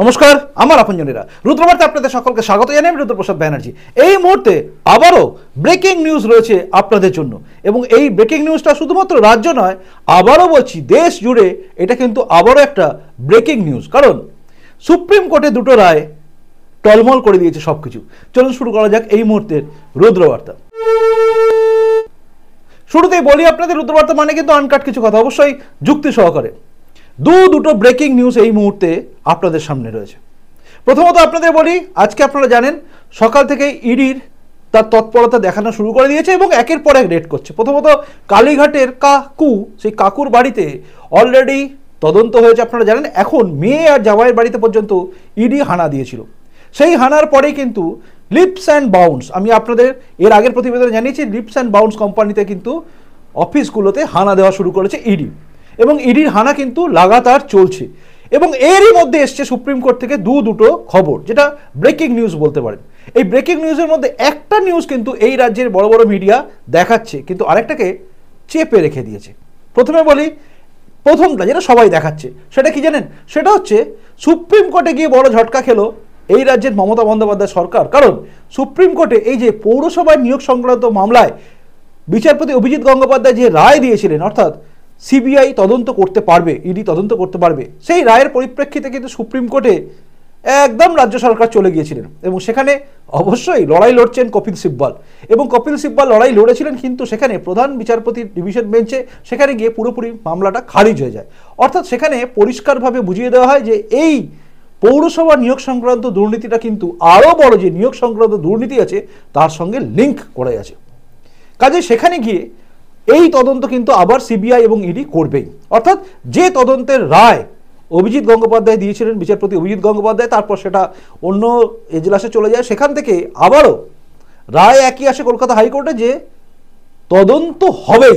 নমস্কার আমার আপনজনেরা রুদ্রবার্তা আপনাদের সকলকে স্বাগত জানাই আমি রুদ্রপ্রসাদ ব্যানার্জি এই মুহূর্তে আবারও ব্রেকিং নিউজ রয়েছে আপনাদের জন্য এবং এই ব্রেকিং নিউজটা শুধুমাত্র রাজ্য নয় আবারও বলছি দেশ জুড়ে এটা কিন্তু আবারও একটা ব্রেকিং নিউজ কারণ সুপ্রিম কোর্টে দুটো রায় টলমল করে দিয়েছে সব কিছু চলুন শুরু করা যাক এই মুহূর্তের রুদ্রবার্তা শুরুতেই বলি আপনাদের রুদ্রবার্তা মানে কিন্তু আনকাট কিছু কথা অবশ্যই যুক্তি সহকারে দু দুটো ব্রেকিং নিউজ এই মুহূর্তে আপনাদের সামনে রয়েছে প্রথমত আপনাদের বলি আজকে আপনারা জানেন সকাল থেকে ইডির তার তৎপরতা দেখানো শুরু করে দিয়েছে এবং একের পর এক রেড করছে প্রথমত কালীঘাটের কাকু সেই কাকুর বাড়িতে অলরেডি তদন্ত হয়েছে আপনারা জানেন এখন মেয়ে আর জামাইয়ের বাড়িতে পর্যন্ত ইডি হানা দিয়েছিল সেই হানার পরেই কিন্তু লিপস অ্যান্ড বাউন্স আমি আপনাদের এর আগের প্রতিবেদনে জানিয়েছি লিপস অ্যান্ড বাউন্স কোম্পানিতে কিন্তু অফিসগুলোতে হানা দেওয়া শুরু করেছে ইডি এবং ইডির হানা কিন্তু লাগাতার চলছে এবং এরই মধ্যে এসছে সুপ্রিম কোর্ট থেকে দু দুটো খবর যেটা ব্রেকিং নিউজ বলতে পারেন এই ব্রেকিং নিউজের মধ্যে একটা নিউজ কিন্তু এই রাজ্যের বড় বড় মিডিয়া দেখাচ্ছে কিন্তু আরেকটাকে চেপে রেখে দিয়েছে প্রথমে বলি প্রথমটা যেটা সবাই দেখাচ্ছে সেটা কি জানেন সেটা হচ্ছে সুপ্রিম কোর্টে গিয়ে বড় ঝটকা খেলো এই রাজ্যের মমতা বন্দ্যোপাধ্যায় সরকার কারণ সুপ্রিম কোর্টে এই যে পৌরসভায় নিয়োগ সংক্রান্ত মামলায় বিচারপতি অভিজিৎ গঙ্গোপাধ্যায় যে রায় দিয়েছিলেন অর্থাৎ সিবিআই তদন্ত করতে পারবে ইডি তদন্ত করতে পারবে সেই রায়ের পরিপ্রেক্ষিতে কিন্তু সুপ্রিম কোর্টে একদম রাজ্য সরকার চলে গিয়েছিলেন এবং সেখানে অবশ্যই লড়াই লড়ছেন কপিল সিব্বাল এবং কপিল সিব্বাল লড়াই লড়েছিলেন কিন্তু সেখানে প্রধান বিচারপতির ডিভিশন বেঞ্চে সেখানে গিয়ে পুরোপুরি মামলাটা খারিজ হয়ে যায় অর্থাৎ সেখানে পরিষ্কারভাবে বুঝিয়ে দেওয়া হয় যে এই পৌরসভা নিয়োগ সংক্রান্ত দুর্নীতিটা কিন্তু আরও বড় যে নিয়োগ সংক্রান্ত দুর্নীতি আছে তার সঙ্গে লিঙ্ক করে আছে কাজে সেখানে গিয়ে এই তদন্ত কিন্তু আবার সিবিআই এবং ইডি করবেই অর্থাৎ যে তদন্তের রায় অভিজিৎ গঙ্গোপাধ্যায় দিয়েছিলেন বিচারপতি অভিজিৎ গঙ্গোপাধ্যায় তারপর সেটা অন্য এজলাসে চলে যায় সেখান থেকে আবারও রায় একই আসে কলকাতা হাইকোর্টে যে তদন্ত হবে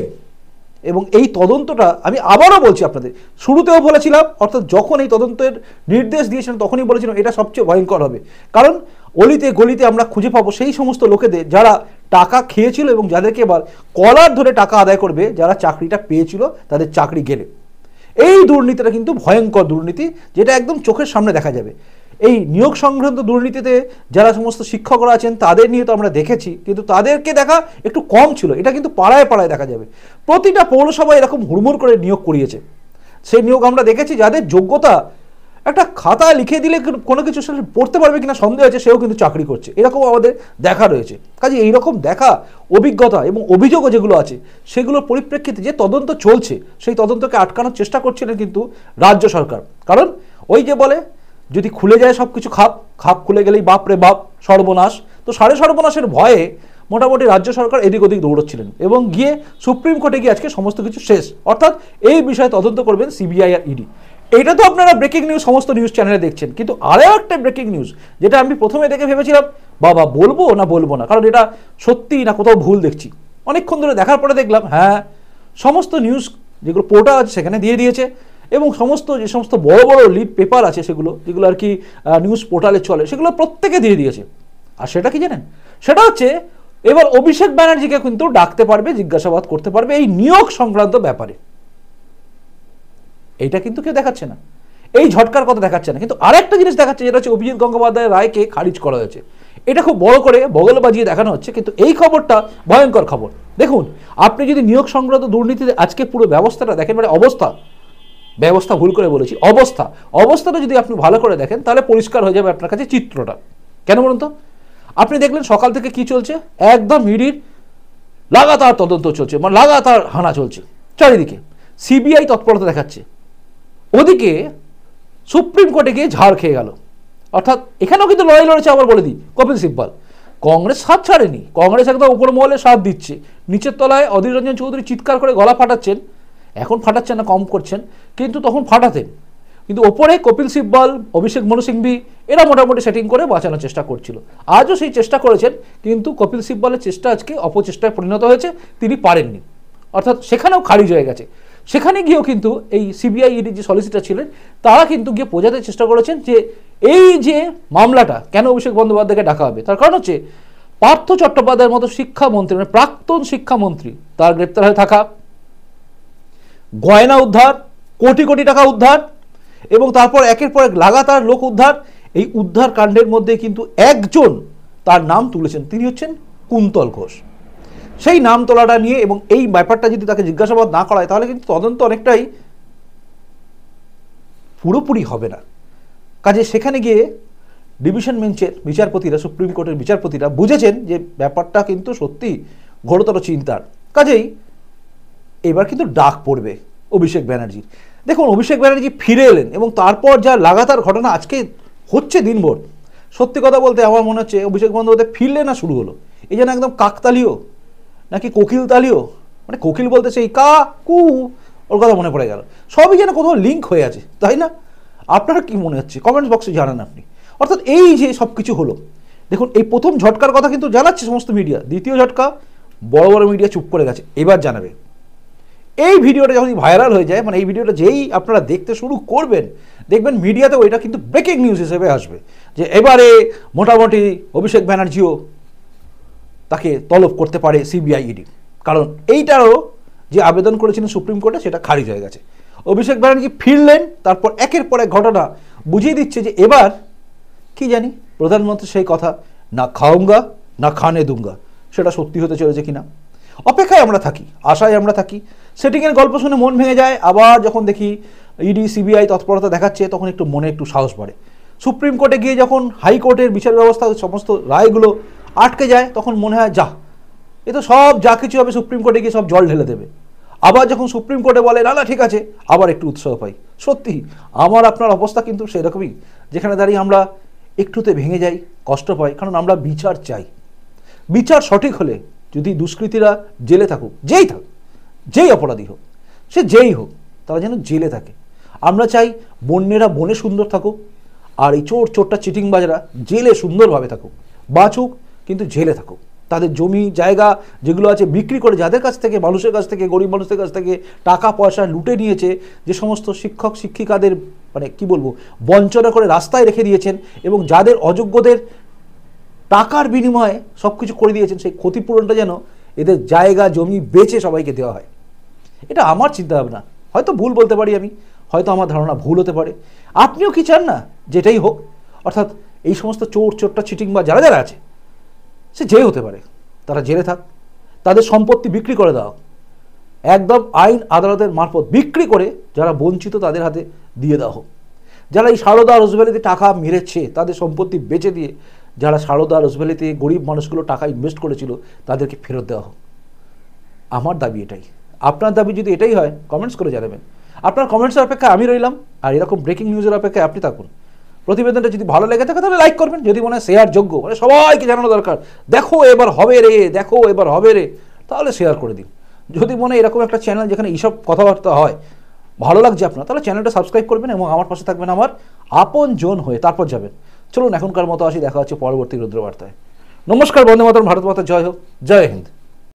এবং এই তদন্তটা আমি আবারও বলছি আপনাদের শুরুতেও বলেছিলাম অর্থাৎ যখন এই তদন্তের নির্দেশ দিয়েছিলেন তখনই বলেছিলাম এটা সবচেয়ে ভয়ঙ্কর হবে কারণ অলিতে গলিতে আমরা খুঁজে পাবো সেই সমস্ত লোকেদের যারা টাকা খেয়েছিল এবং যাদেরকে এবার কলার ধরে টাকা আদায় করবে যারা চাকরিটা পেয়েছিল তাদের চাকরি গেলে এই দুর্নীতিটা কিন্তু ভয়ঙ্কর দুর্নীতি যেটা একদম চোখের সামনে দেখা যাবে এই নিয়োগ সংক্রান্ত দুর্নীতিতে যারা সমস্ত শিক্ষকরা আছেন তাদের নিয়ে তো আমরা দেখেছি কিন্তু তাদেরকে দেখা একটু কম ছিল এটা কিন্তু পাড়ায় পাড়ায় দেখা যাবে প্রতিটা পৌরসভা এরকম হুড়মুড় করে নিয়োগ করিয়েছে সেই নিয়োগ আমরা দেখেছি যাদের যোগ্যতা একটা খাতা লিখে দিলে কোনো কিছু সে পড়তে পারবে কিনা সন্দেহ আছে সেও কিন্তু চাকরি করছে এরকম আমাদের দেখা রয়েছে কাজে এইরকম দেখা অভিজ্ঞতা এবং অভিযোগও যেগুলো আছে সেগুলোর পরিপ্রেক্ষিতে যে তদন্ত চলছে সেই তদন্তকে আটকানোর চেষ্টা করছে না কিন্তু রাজ্য সরকার কারণ ওই যে বলে যদি খুলে যায় সব কিছু খাপ খাপ খুলে গেলেই বাপ রে বাপ সর্বনাশ তো সাড়ে সর্বনাশের ভয়ে মোটামুটি রাজ্য সরকার এদিক ওদিক দৌড়চ্ছিলেন এবং গিয়ে সুপ্রিম কোর্টে গিয়ে আজকে সমস্ত কিছু শেষ অর্থাৎ এই বিষয়ে তদন্ত করবেন সিবিআই আর ইডি এটা তো আপনারা ব্রেকিং নিউজ সমস্ত নিউজ চ্যানেলে দেখছেন কিন্তু আরও একটা ব্রেকিং নিউজ যেটা আমি প্রথমে দেখে ভেবেছিলাম বাবা বলবো না বলবো না কারণ এটা সত্যি না কোথাও ভুল দেখছি অনেকক্ষণ ধরে দেখার পরে দেখলাম হ্যাঁ সমস্ত নিউজ যেগুলো পোর্টাল আছে সেখানে দিয়ে দিয়েছে এবং সমস্ত যে সমস্ত বড় বড় লিড পেপার আছে সেগুলো যেগুলো আর কি নিউজ পোর্টালে চলে সেগুলো প্রত্যেকে দিয়ে দিয়েছে আর সেটা কি জানেন সেটা হচ্ছে এবার অভিষেক ব্যানার্জিকে কিন্তু ডাকতে পারবে জিজ্ঞাসাবাদ করতে পারবে এই নিয়োগ সংক্রান্ত ব্যাপারে এইটা কিন্তু কেউ দেখাচ্ছে না এই ঝটকার কথা দেখাচ্ছে না কিন্তু আরেকটা জিনিস দেখাচ্ছে যেটা হচ্ছে অভিজিৎ গঙ্গোপাধ্যায় রায়কে খারিজ করা হয়েছে এটা খুব বড় করে বগল বাজিয়ে দেখানো হচ্ছে কিন্তু এই খবরটা ভয়ঙ্কর খবর দেখুন আপনি যদি নিয়োগ সংক্রান্ত দুর্নীতিতে আজকে পুরো ব্যবস্থাটা দেখেন মানে অবস্থা ব্যবস্থা ভুল করে বলেছি অবস্থা অবস্থাটা যদি আপনি ভালো করে দেখেন তাহলে পরিষ্কার হয়ে যাবে আপনার কাছে চিত্রটা কেন বলুন তো আপনি দেখলেন সকাল থেকে কি চলছে একদম ইডির লাগাতার তদন্ত চলছে মানে লাগাতার হানা চলছে চারিদিকে সিবিআই তৎপরতা দেখাচ্ছে ওদিকে সুপ্রিম কোর্টে গিয়ে ঝাড় খেয়ে গেল অর্থাৎ এখানেও কিন্তু লড়াই লড়েছে আবার বলে দিই কপিল সিব্বল কংগ্রেস সাথ ছাড়েনি কংগ্রেস একদম উপর মহলে সাথ দিচ্ছে নিচের তলায় অধীর রঞ্জন চৌধুরী চিৎকার করে গলা ফাটাচ্ছেন এখন ফাটাচ্ছেন না কম করছেন কিন্তু তখন ফাটাতেন কিন্তু ওপরে কপিল সিব্বল অভিষেক মনু সিংভি এরা মোটামুটি সেটিং করে বাঁচানোর চেষ্টা করছিল আজও সেই চেষ্টা করেছেন কিন্তু কপিল সিব্বলের চেষ্টা আজকে অপচেষ্টায় পরিণত হয়েছে তিনি পারেননি অর্থাৎ সেখানেও খারিজ হয়ে গেছে সেখানে গিয়েও কিন্তু এই সিবিআই ইডি e যে সলিসিটার ছিলেন তারা কিন্তু গিয়ে বোঝাতে চেষ্টা করেছেন যে এই যে মামলাটা কেন অভিষেক বন্দ্যোপাধ্যায়কে ডাকা হবে তার কারণ হচ্ছে পার্থ চট্টোপাধ্যায়ের মতো শিক্ষামন্ত্রী মানে প্রাক্তন শিক্ষামন্ত্রী তার গ্রেপ্তার হয়ে থাকা গয়না উদ্ধার কোটি কোটি টাকা উদ্ধার এবং তারপর একের পর এক লাগাতার লোক উদ্ধার এই উদ্ধার কাণ্ডের মধ্যে কিন্তু একজন তার নাম তুলেছেন তিনি হচ্ছেন কুন্তল ঘোষ সেই নাম তোলাটা নিয়ে এবং এই ব্যাপারটা যদি তাকে জিজ্ঞাসাবাদ না করায় তাহলে কিন্তু তদন্ত অনেকটাই পুরোপুরি হবে না কাজে সেখানে গিয়ে ডিভিশন বেঞ্চের বিচারপতিরা সুপ্রিম কোর্টের বিচারপতিরা বুঝেছেন যে ব্যাপারটা কিন্তু সত্যি ঘোরতর চিন্তার কাজেই এবার কিন্তু ডাক পড়বে অভিষেক ব্যানার্জির দেখুন অভিষেক ব্যানার্জি ফিরে এলেন এবং তারপর যা লাগাতার ঘটনা আজকে হচ্ছে দিনভর সত্যি কথা বলতে আমার মনে হচ্ছে অভিষেক বন্দ্যোপাধ্যায় ফিরলে না শুরু হলো এই যেন একদম কাকতালীয় নাকি কোকিল তালিও মানে কোকিল বলতে সেই কা কু ওর কথা মনে পড়ে গেল সবই যেন কোথাও লিঙ্ক হয়ে আছে তাই না আপনার কি মনে হচ্ছে কমেন্টস বক্সে জানান আপনি অর্থাৎ এই যে সব কিছু হলো দেখুন এই প্রথম ঝটকার কথা কিন্তু জানাচ্ছে সমস্ত মিডিয়া দ্বিতীয় ঝটকা বড় বড় মিডিয়া চুপ করে গেছে এবার জানাবে এই ভিডিওটা যখন ভাইরাল হয়ে যায় মানে এই ভিডিওটা যেই আপনারা দেখতে শুরু করবেন দেখবেন মিডিয়াতেও এটা কিন্তু ব্রেকিং নিউজ হিসেবে আসবে যে এবারে মোটামুটি অভিষেক ব্যানার্জিও তাকে তলব করতে পারে সিবিআই ইডি কারণ এইটারও যে আবেদন করেছিলেন সুপ্রিম কোর্টে সেটা খারিজ হয়ে গেছে অভিষেক ব্যানার্জি ফিরলেন তারপর একের পর এক ঘটনা বুঝিয়ে দিচ্ছে যে এবার কি জানি প্রধানমন্ত্রী সেই কথা না খাওঙ্গা না খানে দুঙ্গা সেটা সত্যি হতে চলেছে কিনা অপেক্ষায় আমরা থাকি আশায় আমরা থাকি সেটিংয়ের গল্প শুনে মন ভেঙে যায় আবার যখন দেখি ইডি সিবিআই তৎপরতা দেখাচ্ছে তখন একটু মনে একটু সাহস বাড়ে সুপ্রিম কোর্টে গিয়ে যখন হাইকোর্টের বিচার ব্যবস্থা সমস্ত রায়গুলো আটকে যায় তখন মনে হয় যা এ তো সব যা কিছু হবে সুপ্রিম কোর্টে গিয়ে সব জল ঢেলে দেবে আবার যখন সুপ্রিম কোর্টে বলে না না ঠিক আছে আবার একটু উৎসাহ পাই সত্যি আমার আপনার অবস্থা কিন্তু সেরকমই যেখানে দাঁড়িয়ে আমরা একটুতে ভেঙে যাই কষ্ট পাই কারণ আমরা বিচার চাই বিচার সঠিক হলে যদি দুষ্কৃতীরা জেলে থাকুক যেই থাক যেই অপরাধী হোক সে যেই হোক তারা যেন জেলে থাকে আমরা চাই বন্যেরা বনে সুন্দর থাকুক আর এই চোর চোরটা চিটিংবাজরা জেলে সুন্দরভাবে থাকুক বাঁচুক কিন্তু ঝেলে থাকুক তাদের জমি জায়গা যেগুলো আছে বিক্রি করে যাদের কাছ থেকে মানুষের কাছ থেকে গরিব মানুষের কাছ থেকে টাকা পয়সা লুটে নিয়েছে যে সমস্ত শিক্ষক শিক্ষিকাদের মানে কি বলবো বঞ্চনা করে রাস্তায় রেখে দিয়েছেন এবং যাদের অযোগ্যদের টাকার বিনিময়ে সব কিছু করে দিয়েছেন সেই ক্ষতিপূরণটা যেন এদের জায়গা জমি বেচে সবাইকে দেওয়া হয় এটা আমার চিন্তাভাবনা হয়তো ভুল বলতে পারি আমি হয়তো আমার ধারণা ভুল হতে পারে আপনিও কি চান না যেটাই হোক অর্থাৎ এই সমস্ত চোর চোরটা চিটিং বা যারা যারা আছে সে যে হতে পারে তারা জেলে থাক তাদের সম্পত্তি বিক্রি করে দাও একদম আইন আদালতের মারফত বিক্রি করে যারা বঞ্চিত তাদের হাতে দিয়ে দেওয়া হোক যারা এই সারদা রোজভ্যালিতে টাকা মেরেছে তাদের সম্পত্তি বেচে দিয়ে যারা সারদা রোজভ্যালিতে গরিব মানুষগুলো টাকা ইনভেস্ট করেছিল তাদেরকে ফেরত দেওয়া হোক আমার দাবি এটাই আপনার দাবি যদি এটাই হয় কমেন্টস করে জানাবেন আপনার কমেন্টসের অপেক্ষায় আমি রইলাম আর এরকম ব্রেকিং নিউজের অপেক্ষায় আপনি থাকুন প্রতিবেদনটা যদি ভালো লেগে থাকে তাহলে লাইক করবেন যদি মনে হয় শেয়ার যোগ্য মানে সবাইকে জানানো দরকার দেখো এবার হবে রে দেখো এবার হবে রে তাহলে শেয়ার করে দিন যদি মনে এরকম একটা চ্যানেল যেখানে এইসব কথাবার্তা হয় ভালো লাগছে আপনার তাহলে চ্যানেলটা সাবস্ক্রাইব করবেন এবং আমার পাশে থাকবেন আমার আপন জোন হয়ে তারপর যাবেন চলুন এখনকার মতো আসি দেখা হচ্ছে পরবর্তী রুদ্রবার্তায় নমস্কার বন্ধু মাতরম ভারত মাতা জয় হোক জয় হিন্দ